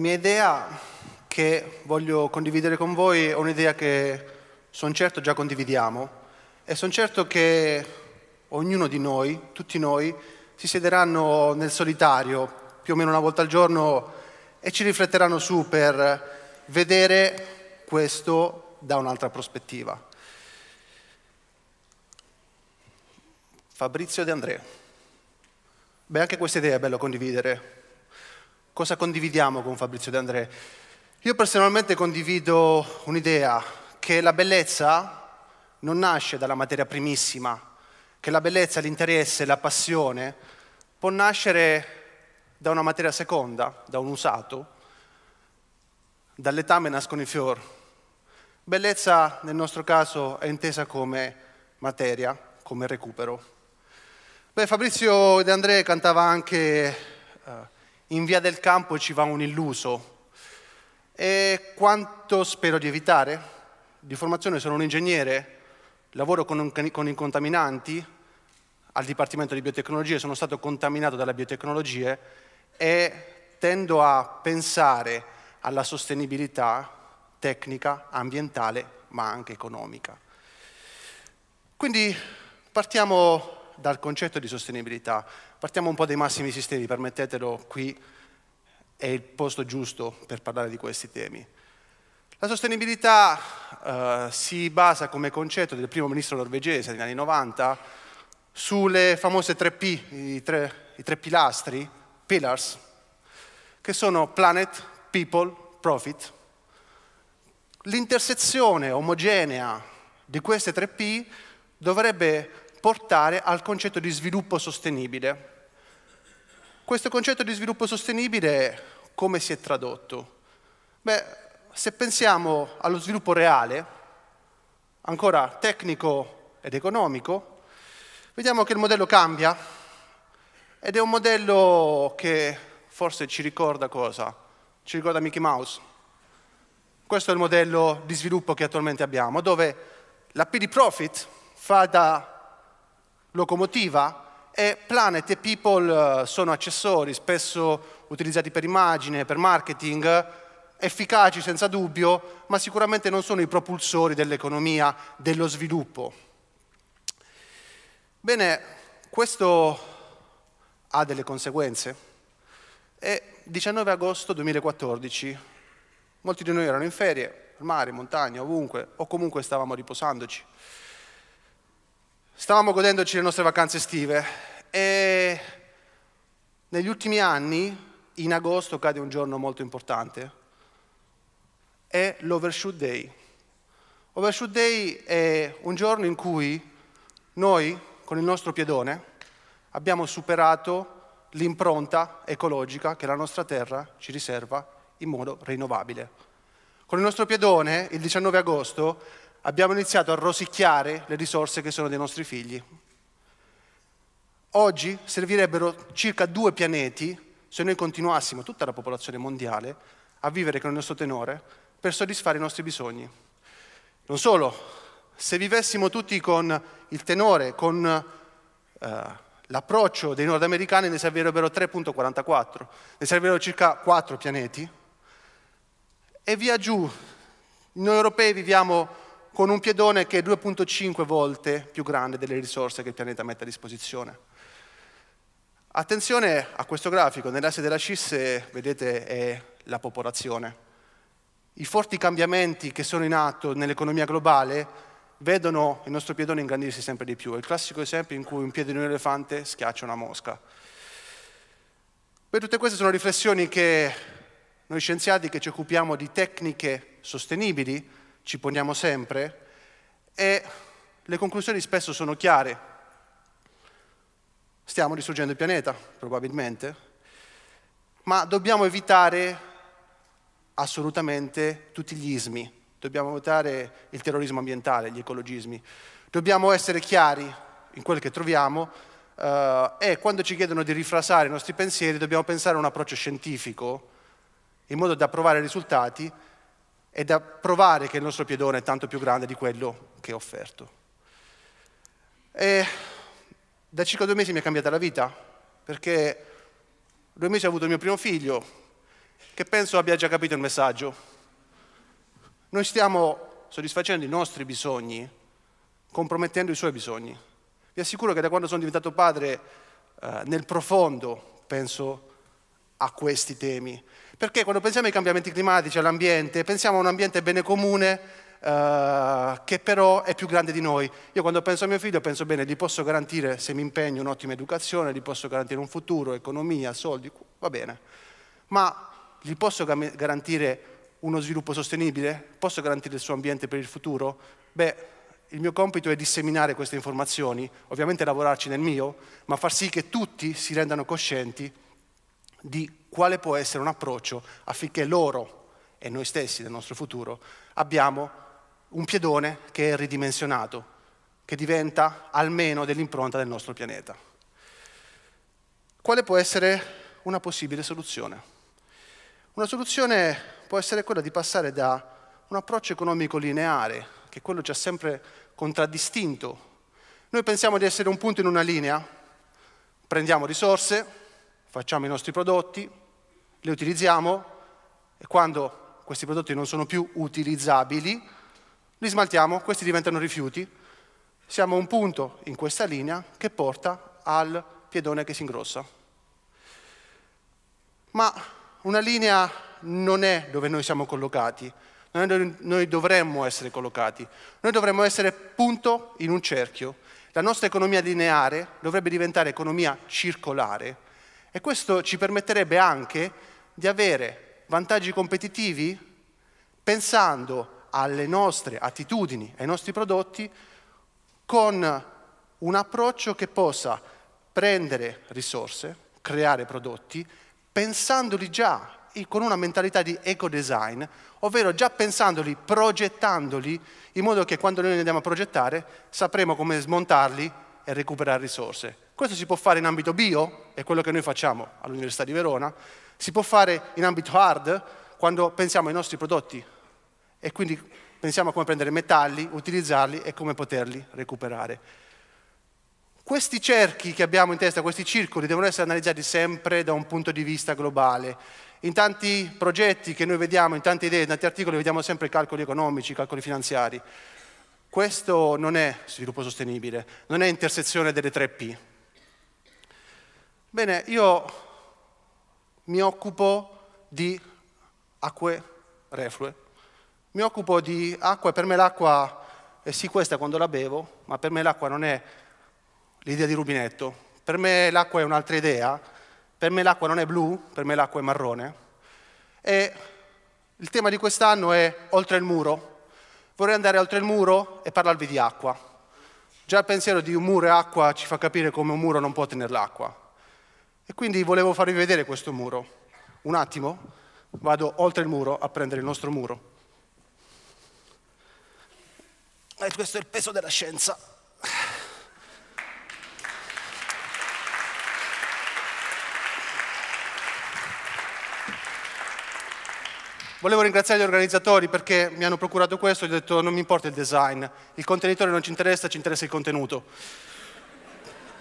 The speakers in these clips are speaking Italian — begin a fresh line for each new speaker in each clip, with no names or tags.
La mia idea che voglio condividere con voi è un'idea che sono certo già condividiamo e sono certo che ognuno di noi, tutti noi, si siederanno nel solitario più o meno una volta al giorno e ci rifletteranno su per vedere questo da un'altra prospettiva. Fabrizio De Andrea. Beh, anche questa idea è bello condividere, Cosa condividiamo con Fabrizio De André? Io personalmente condivido un'idea, che la bellezza non nasce dalla materia primissima, che la bellezza, l'interesse, la passione può nascere da una materia seconda, da un usato, dall'etame nascono i fior. Bellezza nel nostro caso è intesa come materia, come recupero. Beh, Fabrizio De André cantava anche eh, in via del campo ci va un illuso. E quanto spero di evitare? Di formazione sono un ingegnere, lavoro con, con i contaminanti, al Dipartimento di Biotecnologie sono stato contaminato dalle biotecnologie e tendo a pensare alla sostenibilità tecnica, ambientale, ma anche economica. Quindi partiamo dal concetto di sostenibilità. Partiamo un po' dai massimi sistemi, permettetelo, qui è il posto giusto per parlare di questi temi. La sostenibilità eh, si basa come concetto del primo ministro norvegese negli anni 90 sulle famose tre p i tre, i tre pilastri, pillars, che sono planet, people, profit. L'intersezione omogenea di queste tre p dovrebbe portare al concetto di sviluppo sostenibile. Questo concetto di sviluppo sostenibile come si è tradotto? Beh, se pensiamo allo sviluppo reale, ancora tecnico ed economico, vediamo che il modello cambia ed è un modello che forse ci ricorda cosa? Ci ricorda Mickey Mouse. Questo è il modello di sviluppo che attualmente abbiamo, dove la P di profit fa da locomotiva e Planet e People eh, sono accessori spesso utilizzati per immagine, per marketing, efficaci senza dubbio, ma sicuramente non sono i propulsori dell'economia, dello sviluppo. Bene, questo ha delle conseguenze. E 19 agosto 2014, molti di noi erano in ferie, al mare, in montagna, ovunque, o comunque stavamo riposandoci. Stavamo godendoci le nostre vacanze estive e negli ultimi anni, in agosto, cade un giorno molto importante, è l'Overshoot Day. Overshoot Day è un giorno in cui noi, con il nostro piedone, abbiamo superato l'impronta ecologica che la nostra terra ci riserva in modo rinnovabile. Con il nostro piedone, il 19 agosto, abbiamo iniziato a rosicchiare le risorse che sono dei nostri figli. Oggi servirebbero circa due pianeti se noi continuassimo, tutta la popolazione mondiale, a vivere con il nostro tenore per soddisfare i nostri bisogni. Non solo, se vivessimo tutti con il tenore, con eh, l'approccio dei nordamericani, ne servirebbero 3.44, ne servirebbero circa 4 pianeti. E via giù, noi europei viviamo con un piedone che è 2.5 volte più grande delle risorse che il pianeta mette a disposizione. Attenzione a questo grafico, nell'asse della scisse vedete è la popolazione. I forti cambiamenti che sono in atto nell'economia globale vedono il nostro piedone ingrandirsi sempre di più. È il classico esempio in cui un piede di un elefante schiaccia una mosca. Beh, tutte queste sono riflessioni che noi scienziati che ci occupiamo di tecniche sostenibili ci poniamo sempre e le conclusioni spesso sono chiare. Stiamo distruggendo il pianeta, probabilmente, ma dobbiamo evitare assolutamente tutti gli ismi, dobbiamo evitare il terrorismo ambientale, gli ecologismi, dobbiamo essere chiari in quel che troviamo eh, e quando ci chiedono di rifrasare i nostri pensieri dobbiamo pensare a un approccio scientifico in modo da provare risultati e da provare che il nostro piedone è tanto più grande di quello che è offerto. E da circa due mesi mi è cambiata la vita, perché due mesi ho avuto il mio primo figlio, che penso abbia già capito il messaggio. Noi stiamo soddisfacendo i nostri bisogni, compromettendo i suoi bisogni. Vi assicuro che da quando sono diventato padre, eh, nel profondo penso a questi temi perché quando pensiamo ai cambiamenti climatici, all'ambiente, pensiamo a un ambiente bene comune Uh, che però è più grande di noi. Io quando penso a mio figlio penso bene, gli posso garantire, se mi impegno, un'ottima educazione, gli posso garantire un futuro, economia, soldi, va bene. Ma gli posso garantire uno sviluppo sostenibile? Posso garantire il suo ambiente per il futuro? Beh, il mio compito è disseminare queste informazioni, ovviamente lavorarci nel mio, ma far sì che tutti si rendano coscienti di quale può essere un approccio affinché loro e noi stessi nel nostro futuro abbiamo un piedone che è ridimensionato, che diventa almeno dell'impronta del nostro pianeta. Quale può essere una possibile soluzione? Una soluzione può essere quella di passare da un approccio economico lineare, che quello ci ha sempre contraddistinto. Noi pensiamo di essere un punto in una linea, prendiamo risorse, facciamo i nostri prodotti, li utilizziamo e quando questi prodotti non sono più utilizzabili, li smaltiamo, questi diventano rifiuti. Siamo a un punto in questa linea che porta al piedone che si ingrossa. Ma una linea non è dove noi siamo collocati, non è dove noi dovremmo essere collocati. Noi dovremmo essere punto in un cerchio. La nostra economia lineare dovrebbe diventare economia circolare, e questo ci permetterebbe anche di avere vantaggi competitivi pensando alle nostre attitudini, ai nostri prodotti, con un approccio che possa prendere risorse, creare prodotti, pensandoli già con una mentalità di eco-design, ovvero già pensandoli, progettandoli, in modo che quando noi li andiamo a progettare sapremo come smontarli e recuperare risorse. Questo si può fare in ambito bio, è quello che noi facciamo all'Università di Verona, si può fare in ambito hard quando pensiamo ai nostri prodotti e quindi pensiamo a come prendere metalli, utilizzarli e come poterli recuperare. Questi cerchi che abbiamo in testa, questi circoli, devono essere analizzati sempre da un punto di vista globale. In tanti progetti che noi vediamo, in tante idee, in tanti articoli, vediamo sempre calcoli economici, calcoli finanziari. Questo non è sviluppo sostenibile, non è intersezione delle tre P. Bene, io mi occupo di acque reflue, mi occupo di acqua, per me l'acqua è eh sì questa quando la bevo, ma per me l'acqua non è l'idea di rubinetto, per me l'acqua è un'altra idea, per me l'acqua non è blu, per me l'acqua è marrone. E il tema di quest'anno è Oltre il muro, Vorrei andare oltre il muro e parlarvi di acqua. Già il pensiero di un muro e acqua ci fa capire come un muro non può tenere l'acqua. E quindi volevo farvi vedere questo muro. Un attimo, vado oltre il muro a prendere il nostro muro. E eh, questo è il peso della scienza. Volevo ringraziare gli organizzatori perché mi hanno procurato questo gli ho detto non mi importa il design, il contenitore non ci interessa, ci interessa il contenuto.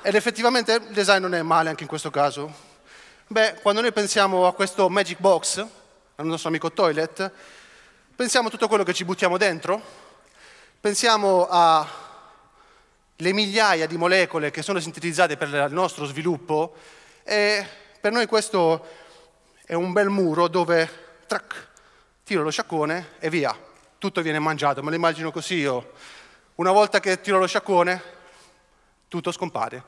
Ed effettivamente il design non è male anche in questo caso. Beh, quando noi pensiamo a questo Magic Box, al nostro amico Toilet, pensiamo a tutto quello che ci buttiamo dentro, pensiamo alle migliaia di molecole che sono sintetizzate per il nostro sviluppo e per noi questo è un bel muro dove, trac, tiro lo sciacquone e via, tutto viene mangiato, me lo immagino così io. Una volta che tiro lo sciacquone, tutto scompare.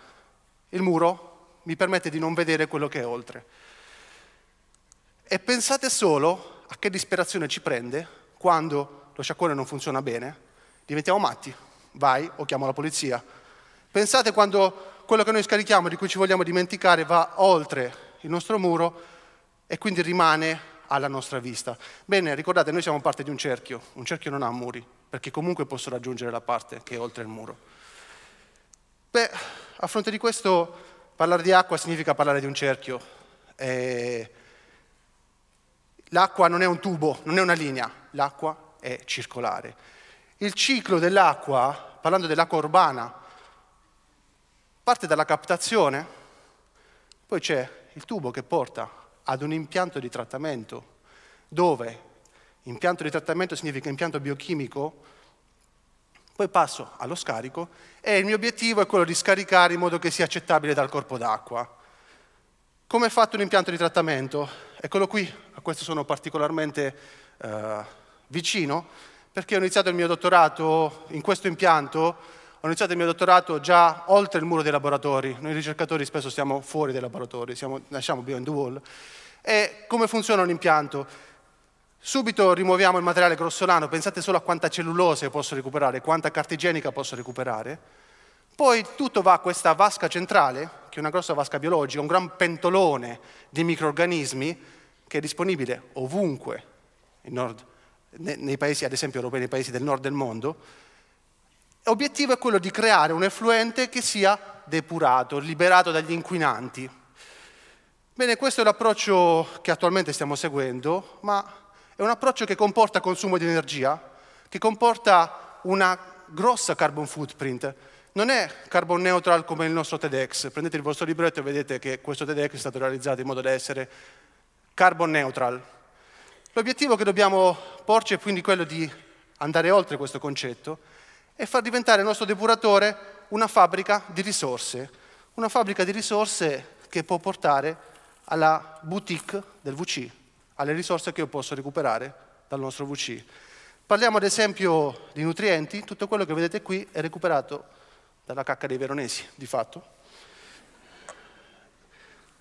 Il muro mi permette di non vedere quello che è oltre. E pensate solo a che disperazione ci prende quando lo sciacquone non funziona bene, diventiamo matti, vai o chiamo la polizia. Pensate quando quello che noi scarichiamo, di cui ci vogliamo dimenticare, va oltre il nostro muro e quindi rimane alla nostra vista. Bene, ricordate, noi siamo parte di un cerchio, un cerchio non ha muri, perché comunque posso raggiungere la parte che è oltre il muro. Beh, a fronte di questo, parlare di acqua significa parlare di un cerchio. E... L'acqua non è un tubo, non è una linea, l'acqua è circolare. Il ciclo dell'acqua, parlando dell'acqua urbana, parte dalla captazione, poi c'è il tubo che porta ad un impianto di trattamento, dove impianto di trattamento significa impianto biochimico, poi passo allo scarico e il mio obiettivo è quello di scaricare in modo che sia accettabile dal corpo d'acqua. Come è fatto un impianto di trattamento? Eccolo qui, a questo sono particolarmente eh, vicino, perché ho iniziato il mio dottorato in questo impianto ho iniziato il mio dottorato già oltre il muro dei laboratori. Noi ricercatori spesso siamo fuori dai laboratori, siamo, nasciamo beyond the wall. E come funziona un impianto? Subito rimuoviamo il materiale grossolano, pensate solo a quanta cellulose posso recuperare, quanta carta igienica posso recuperare. Poi tutto va a questa vasca centrale, che è una grossa vasca biologica, un gran pentolone di microorganismi che è disponibile ovunque, nord, nei paesi, ad esempio europei, nei paesi del nord del mondo, L'obiettivo è quello di creare un effluente che sia depurato, liberato dagli inquinanti. Bene, questo è l'approccio che attualmente stiamo seguendo, ma è un approccio che comporta consumo di energia, che comporta una grossa carbon footprint. Non è carbon neutral come il nostro TEDx. Prendete il vostro libretto e vedete che questo TEDx è stato realizzato in modo da essere carbon neutral. L'obiettivo che dobbiamo porci è quindi quello di andare oltre questo concetto e far diventare il nostro depuratore una fabbrica di risorse, una fabbrica di risorse che può portare alla boutique del VC, alle risorse che io posso recuperare dal nostro VC. Parliamo ad esempio di nutrienti, tutto quello che vedete qui è recuperato dalla cacca dei veronesi, di fatto.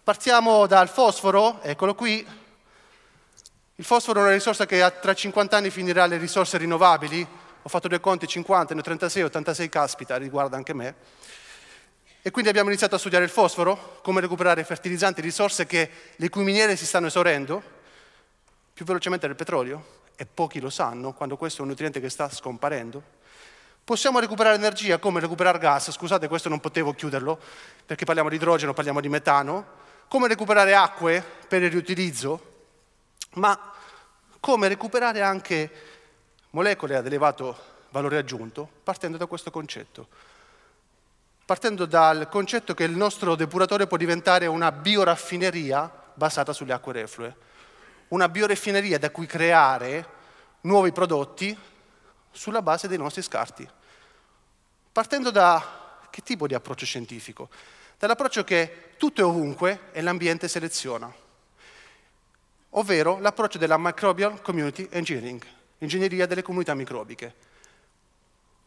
Partiamo dal fosforo, eccolo qui. Il fosforo è una risorsa che tra 50 anni finirà alle risorse rinnovabili, ho fatto due conti, 50, ne ho 36, 86, caspita, riguarda anche me. E quindi abbiamo iniziato a studiare il fosforo, come recuperare fertilizzanti, risorse che, le cui miniere si stanno esaurendo, più velocemente del petrolio, e pochi lo sanno, quando questo è un nutriente che sta scomparendo. Possiamo recuperare energia come recuperare gas, scusate questo non potevo chiuderlo, perché parliamo di idrogeno, parliamo di metano, come recuperare acque per il riutilizzo, ma come recuperare anche molecole ad elevato valore aggiunto, partendo da questo concetto. Partendo dal concetto che il nostro depuratore può diventare una bioraffineria basata sulle acque reflue. Una bioraffineria da cui creare nuovi prodotti sulla base dei nostri scarti. Partendo da che tipo di approccio scientifico? Dall'approccio che tutto è ovunque e l'ambiente seleziona, ovvero l'approccio della Microbial Community Engineering, ingegneria delle comunità microbiche.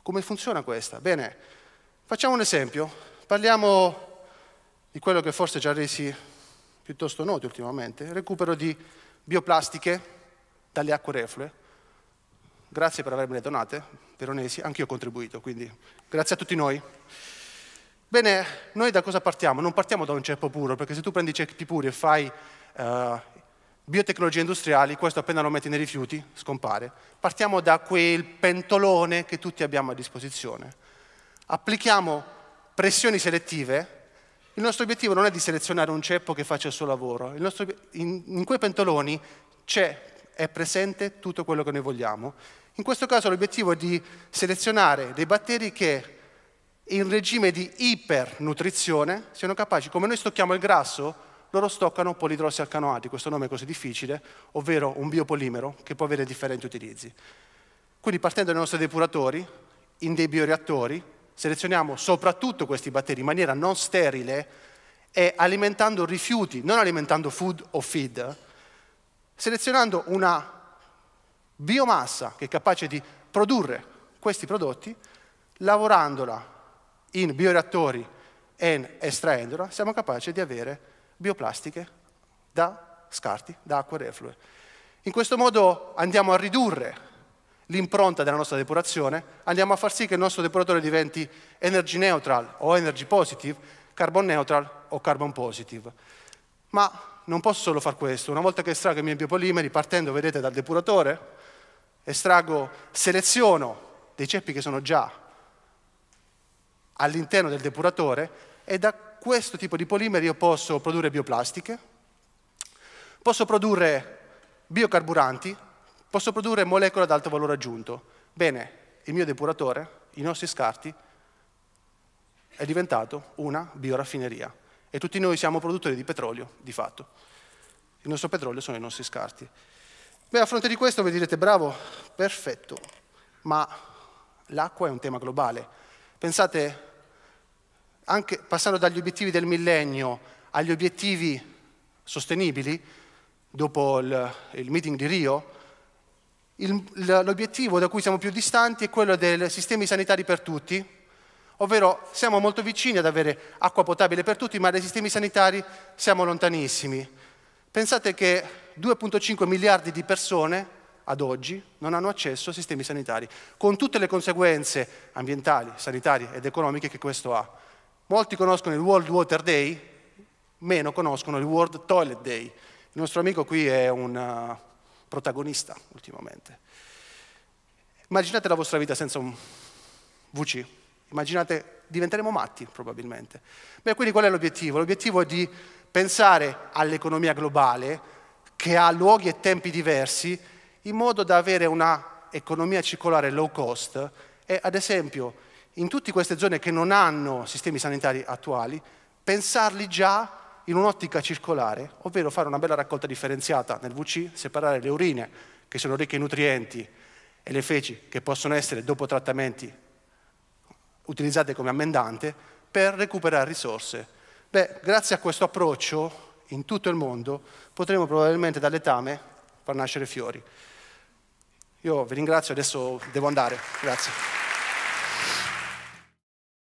Come funziona questa? Bene, facciamo un esempio. Parliamo di quello che forse già resi piuttosto noti ultimamente, recupero di bioplastiche dalle acque reflue. Grazie per avermele donate, Veronesi, anche io ho contribuito, quindi grazie a tutti noi. Bene, noi da cosa partiamo? Non partiamo da un ceppo puro, perché se tu prendi i ceppi puri e fai uh, biotecnologie industriali, questo appena lo metti nei rifiuti scompare. Partiamo da quel pentolone che tutti abbiamo a disposizione. Applichiamo pressioni selettive. Il nostro obiettivo non è di selezionare un ceppo che faccia il suo lavoro. Il nostro, in, in quei pentoloni c'è, è presente tutto quello che noi vogliamo. In questo caso l'obiettivo è di selezionare dei batteri che in regime di ipernutrizione siano capaci, come noi stocchiamo il grasso, loro stoccano polidrossi alcanoati, questo nome è così difficile, ovvero un biopolimero che può avere differenti utilizzi. Quindi partendo dai nostri depuratori, in dei bioreattori, selezioniamo soprattutto questi batteri in maniera non sterile e alimentando rifiuti, non alimentando food o feed, selezionando una biomassa che è capace di produrre questi prodotti, lavorandola in bioreattori e estraendola, siamo capaci di avere bioplastiche da scarti, da acque reflue. In questo modo andiamo a ridurre l'impronta della nostra depurazione, andiamo a far sì che il nostro depuratore diventi energy neutral o energy positive, carbon neutral o carbon positive. Ma non posso solo far questo, una volta che estraggo i miei biopolimeri, partendo, vedete, dal depuratore, estraggo, seleziono dei ceppi che sono già all'interno del depuratore e da questo tipo di polimeri io posso produrre bioplastiche, posso produrre biocarburanti, posso produrre molecole ad alto valore aggiunto. Bene, il mio depuratore, i nostri scarti, è diventato una bioraffineria. E tutti noi siamo produttori di petrolio, di fatto. Il nostro petrolio sono i nostri scarti. Beh, a fronte di questo vi direte, bravo, perfetto, ma l'acqua è un tema globale. Pensate anche passando dagli obiettivi del millennio agli obiettivi sostenibili, dopo il, il meeting di Rio, il, l'obiettivo da cui siamo più distanti è quello dei sistemi sanitari per tutti, ovvero siamo molto vicini ad avere acqua potabile per tutti, ma dai sistemi sanitari siamo lontanissimi. Pensate che 2,5 miliardi di persone ad oggi non hanno accesso a sistemi sanitari, con tutte le conseguenze ambientali, sanitarie ed economiche che questo ha. Molti conoscono il World Water Day, meno conoscono il World Toilet Day. Il nostro amico qui è un uh, protagonista ultimamente. Immaginate la vostra vita senza un VC. Immaginate, diventeremo matti probabilmente. Beh, quindi qual è l'obiettivo? L'obiettivo è di pensare all'economia globale che ha luoghi e tempi diversi in modo da avere una economia circolare low cost e ad esempio in tutte queste zone che non hanno sistemi sanitari attuali, pensarli già in un'ottica circolare, ovvero fare una bella raccolta differenziata nel VC, separare le urine che sono ricche in nutrienti e le feci che possono essere dopo trattamenti utilizzate come ammendante per recuperare risorse. Beh, grazie a questo approccio in tutto il mondo potremo probabilmente dall'etame far nascere fiori. Io vi ringrazio, adesso devo andare. Grazie.